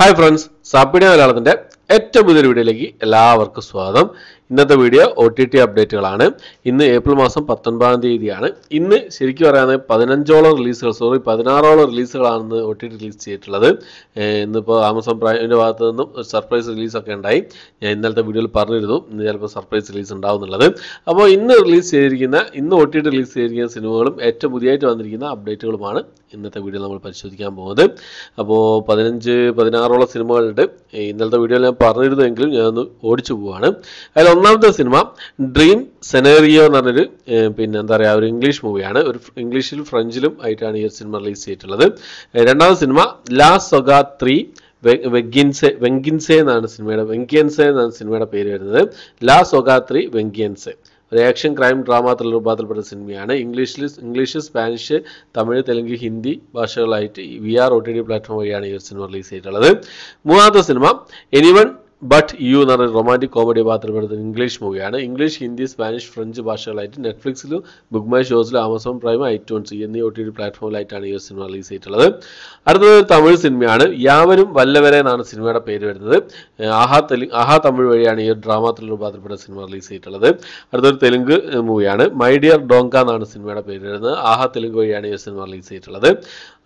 hi friends സാപ്പിടിയ മലയാളത്തിൻ്റെ ഏറ്റവും പുതിയൊരു വീഡിയോയിലേക്ക് എല്ലാവർക്കും സ്വാഗതം ഇന്നത്തെ വീഡിയോ ഒ ടി ടി അപ്ഡേറ്റുകളാണ് ഇന്ന് ഏപ്രിൽ മാസം പത്തൊൻപതാം തീയതിയാണ് ഇന്ന് ശരിക്കും പറയാതെ പതിനഞ്ചോളം റിലീസുകൾ സോറി പതിനാറോളം റിലീസുകളാണ് ഒ ടി ടി റിലീസ് ചെയ്തിട്ടുള്ളത് ഇന്നിപ്പോൾ ആമസോൺ പ്രൈമിൻ്റെ ഭാഗത്തു നിന്നും ഒരു സർപ്രൈസ് റിലീസൊക്കെ ഉണ്ടായി ഞാൻ ഇന്നലത്തെ വീഡിയോയിൽ പറഞ്ഞിരുന്നു ഇന്ന് ചിലപ്പോൾ സർപ്രൈസ് റിലീസ് ഉണ്ടാവുന്നുള്ളത് അപ്പോൾ ഇന്ന് റിലീസ് ചെയ്തിരിക്കുന്ന ഇന്ന് ഒ ടി ടി റിലീസ് ചെയ്തിരിക്കുന്ന സിനിമകളും ഏറ്റവും പുതിയതായിട്ട് വന്നിരിക്കുന്ന അപ്ഡേറ്റുകളുമാണ് ഇന്നത്തെ വീഡിയോ നമ്മൾ പരിശോധിക്കാൻ പോകുന്നത് അപ്പോൾ പതിനഞ്ച് പതിനാറോളം സിനിമകളുണ്ട് ഇന്നലത്തെ വീഡിയോയിൽ ഞാൻ പറഞ്ഞിരുന്നെങ്കിലും ഞാനൊന്ന് ഓടിച്ചു പോവുകയാണ് അതിൽ ഒന്നാമത്തെ സിനിമ ഡ്രീം സെനേറിയോ എന്ന് പറഞ്ഞൊരു പിന്നെ എന്താ പറയുക ഒരു ഇംഗ്ലീഷ് മൂവിയാണ് ഒരു ഇംഗ്ലീഷിലും ഫ്രഞ്ചിലും ആയിട്ടാണ് ഈ ഒരു സിനിമ റിലീസ് ചെയ്തിട്ടുള്ളത് രണ്ടാമത്തെ സിനിമ ലാ സൊഗ ത്രീ വെഗിൻസെ വെങ്കിൻസെ എന്നാണ് സിനിമയുടെ വെങ്കിയൻസെ എന്നാണ് സിനിമയുടെ പേര് വരുന്നത് ലാ ത്രീ വെങ്കിയൻസെ ഒരു ആക്ഷൻ ക്രൈം ഡ്രാമ ത്രില്ലർ വിഭാഗത്തിൽപ്പെട്ട സിനിമയാണ് ഇംഗ്ലീഷിൽ ഇംഗ്ലീഷ് സ്പാനിഷ് തമിഴ് തെലുങ്ക് ഹിന്ദി ഭാഷകളായിട്ട് V R O T D platform വഴിയാണ് ഈ ഒരു സിനിമ റിലീസ് ചെയ്തിട്ടുള്ളത് മൂന്നാമത്തെ സിനിമ എനിവൺ ബട്ട് യു എന്ന് പറഞ്ഞ റൊമാൻറ്റിക് കോമഡി പാത്രപ്പെടുത്തുന്ന ഇംഗ്ലീഷ് മൂവിയാണ് ഇംഗ്ലീഷ് ഹിന്ദി സ്പാനിഷ് ഫ്രഞ്ച് ഭാഷകളായിട്ട് നെറ്റ്ഫ്ലിക്സിലും ബുക്ക് മൈ ഷോസിലും ആമസോൺ പ്രൈം ഐറ്റോൺസ് എന്നീ ഒ ടി ടി പ്ലാറ്റ്ഫോമിലായിട്ടാണ് ഈ സിനിമ റിലീസ് ചെയ്തിട്ടുള്ളത് അടുത്തത് തമിഴ് സിനിമയാണ് യാവരും വല്ലവരെ എന്നാണ് സിനിമയുടെ പേര് വരുന്നത് ആഹാ തെലുങ്ക് ആഹാ തമിഴ് വഴിയാണ് ഈ ഒരു ഡ്രാമ ത്രില്ലർ പാത്രപ്പെട്ട സിനിമ റിലീസ് ചെയ്തിട്ടുള്ളത് അടുത്തൊരു തെലുങ്ക് മൂവിയാണ് മൈ ഡിയർ ഡോങ്ക എന്നാണ് സിനിമയുടെ പേര് വരുന്നത് ആഹാ തെലുങ്ക് വഴിയാണ് ഈ സിനിമ റിലീസ് ചെയ്തിട്ടുള്ളത്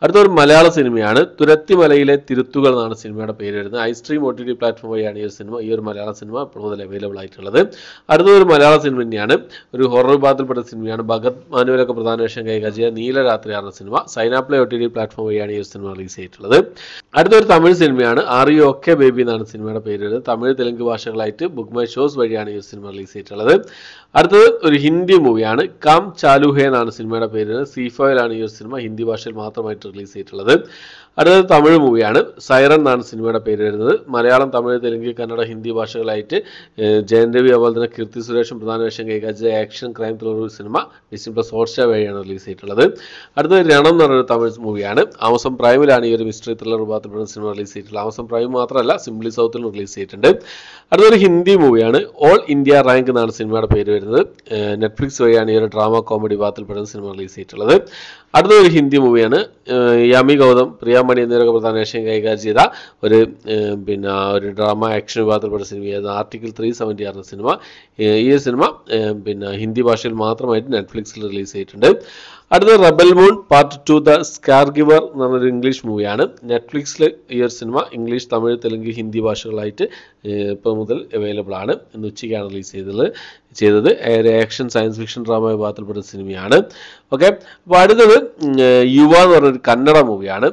അടുത്തൊരു മലയാള സിനിമയാണ് തുരത്തിമലയിലെ തിരുത്തുകൾ എന്നാണ് സിനിമയുടെ പേര് വരുന്നത് iStream O T T platform വഴിയാണ് ഈ ഒരു സിനിമ ഈ ഒരു മലയാള സിനിമ ഇപ്പോൾ മുതൽ അവൈലബിൾ ആയിട്ടുള്ളത് അടുത്തൊരു മലയാള സിനിമ തന്നെയാണ് ഒരു ഹൊറർ വിഭാഗത്തിൽപ്പെട്ട സിനിമയാണ് ഭഗത് മാനുവിലൊക്കെ പ്രധാന വേഷം കൈകാര്യം ചെയ്യുക നീലരാത്രി എന്ന cinema Saina Play O T D platform വഴിയാണ് ഈ ഒരു സിനിമ റിലീസ് ചെയ്തിട്ടുള്ളത് അടുത്തൊരു തമിഴ് സിനിമയാണ് യു ഒക്കെ ബേബി എന്നാണ് സിനിമയുടെ പേര് തമിഴ് തെലുങ്ക് ഭാഷകളായിട്ട് ബുക്ക് മൈ ഷോസ് വഴിയാണ് ഈ ഒരു സിനിമ റിലീസ് ചെയ്തിട്ടുള്ളത് അടുത്തത് ഒരു ഹിന്ദി മൂവിയാണ് കാം ചാലുഹേ എന്നാണ് സിനിമയുടെ പേര് സീഫോയിലാണ് ഈ ഒരു സിനിമ ഹിന്ദി ഭാഷയിൽ മാത്രമായിട്ട് റിലീസ് ചെയ്തിട്ടുള്ളത് അടുത്തത് തമിഴ് മൂവിയാണ് സൈറൻ എന്നാണ് സിനിമയുടെ പേര് വരുന്നത് മലയാളം തമിഴ് തെലുങ്ക് കന്നഡ ഹിന്ദി ഭാഷകളായിട്ട് ജയൻ രവി അതുപോലെ തന്നെ കീർത്തി സുരേഷും പ്രധാന വേഷം കൈകാച്ച action crime thriller cinema December plus Hotstar വഴിയാണ് റിലീസ് ചെയ്തിട്ടുള്ളത് അടുത്തത് രണം എന്ന് പറഞ്ഞൊരു തമിഴ് മൂവിയാണ് ആമസോൺ പ്രൈമിലാണ് ഈ ഒരു മിസ്റ്ററി ത്രില്ലർ രൂപത്തിൽപ്പെടുന്ന സിനിമ റിലീസ് ചെയ്തിട്ടുള്ളത് ആമസോൺ പ്രൈം മാത്രമല്ല സിംപ്ലി സൗത്തിലും റിലീസ് ചെയ്തിട്ടുണ്ട് അടുത്തൊരു ഹിന്ദി മൂവിയാണ് ഓൾ ഇന്ത്യ റാങ്ക് എന്നാണ് സിനിമയുടെ പേര് വരുന്നത് നെറ്റ്ഫ്ലിക്സ് വഴിയാണ് ഈ ഒരു ഡ്രാമ കോമഡി വിഭാഗത്തിൽപ്പെടുന്ന സിനിമ റിലീസ് ചെയ്തിട്ടുള്ളത് അടുത്തൊരു ഹിന്ദി മൂവിയാണ് യാമി ഗൗതം പ്രിയ മണി എന്നിവരൊക്കെ പ്രധാന വേഷം കൈകാര്യം ചെയ്ത ഒരു പിന്നെ ഒരു ഡ്രാമ ആക്ഷൻ വിഭാഗത്തിൽപ്പെട്ട സിനിമയായിരുന്നു ആർട്ടിക്കിൾ ത്രീ സെവൻറ്റി ആറിന് സിനിമ ഈ സിനിമ പിന്നെ ഹിന്ദി ഭാഷയിൽ മാത്രമായിട്ട് നെറ്റ്ഫ്ലിക്സിൽ റിലീസ് ചെയ്തിട്ടുണ്ട് അടുത്ത rebel moon part two the scar giver എന്ന് പറഞ്ഞൊരു ഇംഗ്ലീഷ് മൂവിയാണ് നെറ്റ്ഫ്ലിക്സിൽ ഈ ഒരു സിനിമ ഇംഗ്ലീഷ് തമിഴ് തെലുങ്ക് ഹിന്ദി ഭാഷകളായിട്ട് ഇപ്പോൾ മുതൽ അവൈലബിൾ ആണ് ഇന്ന് ഉച്ചയ്ക്കാണ് റിലീസ് ചെയ്തത് ചെയ്തത് ഒരു ആക്ഷൻ സയൻസ് ഫിക്ഷൻ ഡ്രാമ വിഭാഗത്തിൽപ്പെട്ട സിനിമയാണ് ഓക്കെ അപ്പോൾ അടുത്തത് യുവ എന്ന് പറഞ്ഞൊരു കന്നഡ മൂവിയാണ്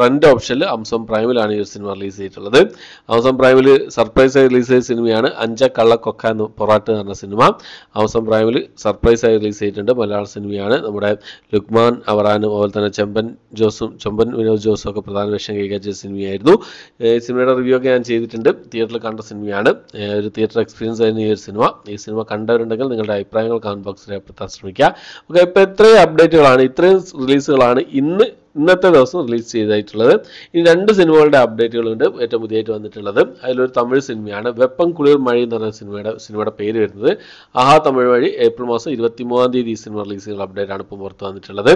റെൻ്റ് ഓപ്ഷനിൽ അംസോം പ്രൈമിലാണ് ഈ ഒരു സിനിമ റിലീസ് ചെയ്തിട്ടുള്ളത് അംസോം പ്രൈമിൽ സർപ്രൈസായി റിലീസ് ചെയ്ത സിനിമയാണ് അഞ്ച കള്ളക്കൊക്ക എന്ന് പൊറാട്ട് എന്ന് പറഞ്ഞ സിനിമ അംസോം പ്രൈമിൽ സർപ്രൈസായി റിലീസ് ചെയ്തിട്ടുണ്ട് മലയാള സിനിമയാണ് നമ്മുടെ ലുക്മാൻ അവറാനും അതുപോലെ തന്നെ ചെമ്പൻ ജോസും ചെമ്പൻ വിനോദ് ജോസും ഒക്കെ പ്രധാന വേഷം കൈകാര്യം സിനിമയായിരുന്നു സിനിമയുടെ റിവ്യൂ ഒക്കെ ഞാൻ ചെയ്തിട്ടുണ്ട് തിയേറ്ററിൽ കണ്ട സിനിമയാണ് ഒരു തിയേറ്റർ എക്സ്പീരിയൻസ് ആയിരുന്നു ഈ ഒരു സിനിമ ഈ സിനിമ കണ്ടവരുണ്ടെങ്കിൽ നിങ്ങളുടെ അഭിപ്രായങ്ങൾ കമന്റ് ബോക്സിൽ രേഖപ്പെടുത്താൻ ശ്രമിക്കുക ഓക്കെ ഇപ്പോൾ എത്രയും അപ്ഡേറ്റുകളാണ് ഇത്രയും റിലീസുകളാണ് ഇന്ന് ഇന്നത്തെ ദിവസം റിലീസ് ചെയ്തായിട്ടുള്ളത് ഇനി രണ്ട് സിനിമകളുടെ അപ്ഡേറ്റുകളുണ്ട് ഏറ്റവും പുതിയതായിട്ട് വന്നിട്ടുള്ളത് അതിലൊരു തമിഴ് സിനിമയാണ് വെപ്പം കുളിർ മഴ എന്ന് പറയുന്ന സിനിമയുടെ സിനിമയുടെ പേര് വരുന്നത് ആഹാ തമിഴ് വഴി ഏപ്രിൽ മാസം മൂന്നാം തീയതി സിനിമ റിലീസ് ചെയ്ത അപ്ഡേറ്റ് ആണ് ഇപ്പോൾ പുറത്ത് വന്നിട്ടുള്ളത്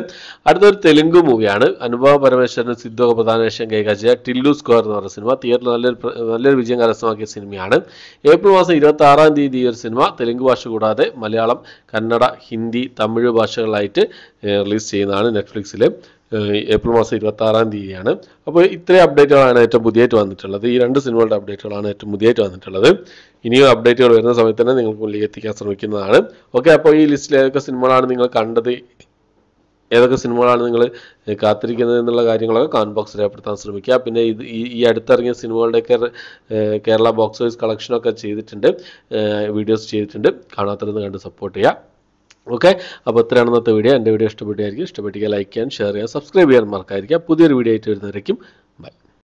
അടുത്തൊരു തെലുങ്ക് മൂവിയാണ് അനുഭവ പരമേശ്വരൻ സിദ്ധു പ്രധാനേശ്വരൻ കൈകാര്യം ടില്ലു സ്ക്വയർ എന്ന് പറഞ്ഞ സിനിമ തിയേറ്ററിൽ നല്ലൊരു നല്ലൊരു വിജയം കരസ്ഥമാക്കിയ സിനിമയാണ് ഏപ്രിൽ മാസം ഇരുപത്തി ആറാം തീയതി ഈ ഒരു സിനിമ തെലുങ്ക് ഭാഷ കൂടാതെ മലയാളം കന്നഡ ഹിന്ദി തമിഴ് ഭാഷകളായിട്ട് റിലീസ് ചെയ്യുന്നതാണ് നെറ്റ്ഫ്ലിക്സിൽ ഏപ്രിൽ മാസം ഇരുപത്തി ആറാം തീയതിയാണ് അപ്പോൾ ഇത്രയും അപ്ഡേറ്റുകളാണ് ഏറ്റവും പുതിയതായിട്ട് വന്നിട്ടുള്ളത് ഈ രണ്ട് സിനിമകളുടെ അപ്ഡേറ്റുകളാണ് ഏറ്റവും പുതിയതായിട്ട് വന്നിട്ടുള്ളത് ഇനിയും അപ്ഡേറ്റുകൾ വരുന്ന സമയത്ത് തന്നെ നിങ്ങൾക്ക് മുന്നിലേക്ക് എത്തിക്കാൻ ശ്രമിക്കുന്നതാണ് ഓക്കെ അപ്പോൾ ഈ ലിസ്റ്റിൽ ഏതൊക്കെ സിനിമകളാണ് നിങ്ങൾ കണ്ടത് ഏതൊക്കെ സിനിമകളാണ് നിങ്ങൾ കാത്തിരിക്കുന്നത് എന്നുള്ള കാര്യങ്ങളൊക്കെ കാൺ ബോക്സിൽ രേഖപ്പെടുത്താൻ ശ്രമിക്കുക പിന്നെ ഇത് ഈ അടുത്തിറങ്ങിയ സിനിമകളുടെയൊക്കെ കേരള ബോക്സ് ഓഫീസ് കളക്ഷനൊക്കെ ചെയ്തിട്ടുണ്ട് വീഡിയോസ് ചെയ്തിട്ടുണ്ട് കാണാത്തതെന്ന് കണ്ട് സപ്പോർട്ട് ചെയ്യുക ഓക്കെ അപ്പോൾ ഇത്രയാണ് ഇന്നത്തെ വീഡിയോ എൻ്റെ വീഡിയോ ഇഷ്ടപ്പെട്ടായിരിക്കും ഇഷ്ടപ്പെട്ടിരിക്കുക ലൈക്ക് ചെയ്യാൻ ഷെയർ ചെയ്യാൻ സബ്സ്ക്രൈബ് ചെയ്യാൻ മറക്കാതിരിക്കുക പുതിയൊരു വീഡിയോ ആയിട്ട് വരുന്നവരേക്കും